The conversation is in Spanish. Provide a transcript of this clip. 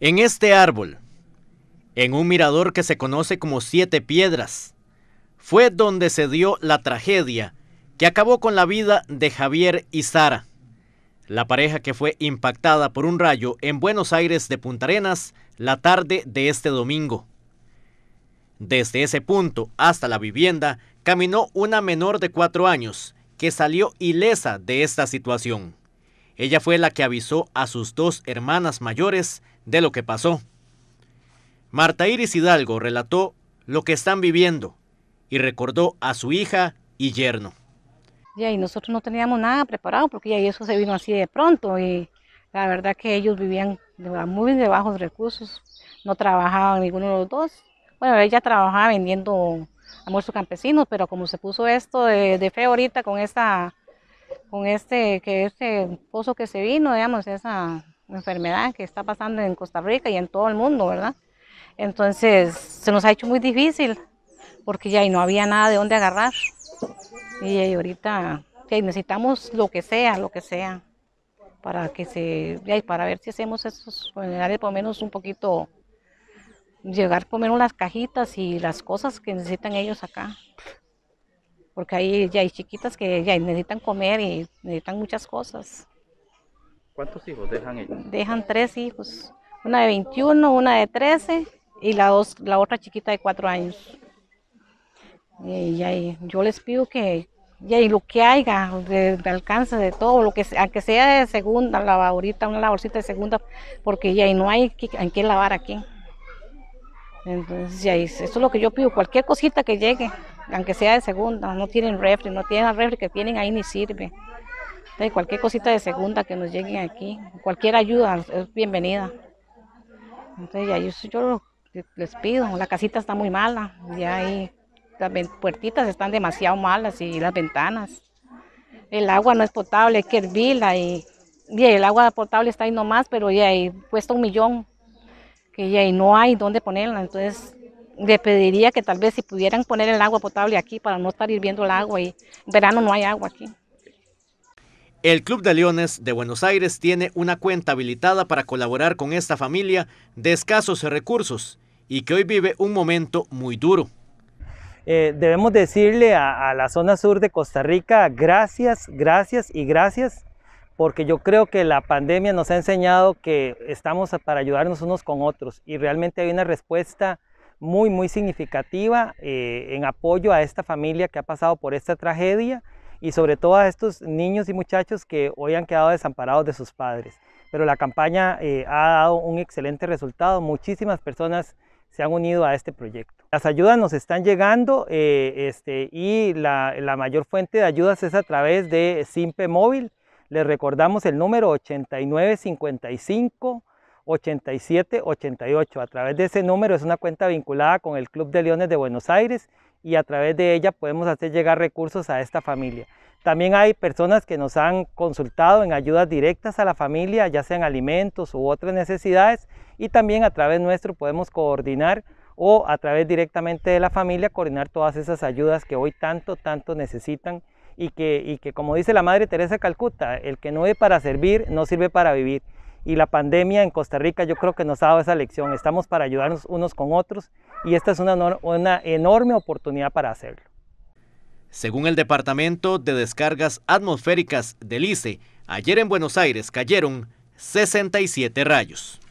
En este árbol, en un mirador que se conoce como Siete Piedras, fue donde se dio la tragedia que acabó con la vida de Javier y Sara, la pareja que fue impactada por un rayo en Buenos Aires de Punta Arenas la tarde de este domingo. Desde ese punto hasta la vivienda caminó una menor de cuatro años que salió ilesa de esta situación. Ella fue la que avisó a sus dos hermanas mayores de lo que pasó. Marta Iris Hidalgo relató lo que están viviendo y recordó a su hija y yerno. Ya y nosotros no teníamos nada preparado porque ya eso se vino así de pronto y la verdad que ellos vivían muy de bajos recursos, no trabajaban ninguno de los dos. Bueno, ella trabajaba vendiendo almuerzos campesinos, pero como se puso esto de, de fe ahorita con esta, con este, que este pozo que se vino, digamos, esa enfermedad que está pasando en Costa Rica y en todo el mundo, ¿verdad? Entonces se nos ha hecho muy difícil porque ya no había nada de dónde agarrar. Y ahorita que necesitamos lo que sea, lo que sea, para que se, ya, para ver si hacemos esos funerales por lo menos un poquito, llegar a comer unas cajitas y las cosas que necesitan ellos acá. Porque ahí ya hay chiquitas que ya necesitan comer y necesitan muchas cosas. ¿Cuántos hijos dejan ellos? Dejan tres hijos, una de 21, una de 13 y la, dos, la otra chiquita de 4 años. Eh, y, ahí, yo les pido que y lo que haya, de, alcance de todo, lo que aunque sea de segunda ahorita una laborcita de segunda, porque ya no hay en qué lavar aquí. Entonces, ya eso es lo que yo pido, cualquier cosita que llegue, aunque sea de segunda, no tienen refri, no tienen refri que tienen ahí ni sirve cualquier cosita de segunda que nos llegue aquí, cualquier ayuda es bienvenida. Entonces yo, les pido, la casita está muy mala, ya ahí las puertitas están demasiado malas y las ventanas. El agua no es potable, hay que hervirla y, el agua potable está ahí nomás, pero ya cuesta un millón, que ya no hay dónde ponerla, entonces le pediría que tal vez si pudieran poner el agua potable aquí para no estar hirviendo el agua y en verano no hay agua aquí. El Club de Leones de Buenos Aires tiene una cuenta habilitada para colaborar con esta familia de escasos recursos y que hoy vive un momento muy duro. Eh, debemos decirle a, la zona sur de Costa Rica gracias, gracias y gracias, porque yo creo que la pandemia nos ha enseñado que estamos para ayudarnos unos con otros y realmente hay una respuesta muy, muy significativa eh, en apoyo a esta familia que ha pasado por esta tragedia y sobre todo a estos niños y muchachos que hoy han quedado desamparados de sus padres. Pero la campaña eh, ha dado un excelente resultado, muchísimas personas se han unido a este proyecto. Las ayudas nos están llegando eh, este, y la, la, mayor fuente de ayudas es a través de Simpe Móvil. Les recordamos el número 8955 8788. A través de ese número es una cuenta vinculada con el Club de Leones de Buenos Aires y a través de ella podemos hacer llegar recursos a esta familia. También hay personas que nos han consultado en ayudas directas a la familia, ya sean alimentos u otras necesidades, y también a través nuestro podemos coordinar o a través directamente de la familia coordinar todas esas ayudas que hoy tanto, tanto necesitan y que, que como dice la Madre Teresa Calcuta, el que no es para servir no sirve para vivir. Y la pandemia en Costa Rica yo creo que nos ha dado esa lección, estamos para ayudarnos unos con otros y esta es una, enorme oportunidad para hacerlo. Según el Departamento de Descargas Atmosféricas del ICE, ayer en Buenos Aires cayeron 67 rayos.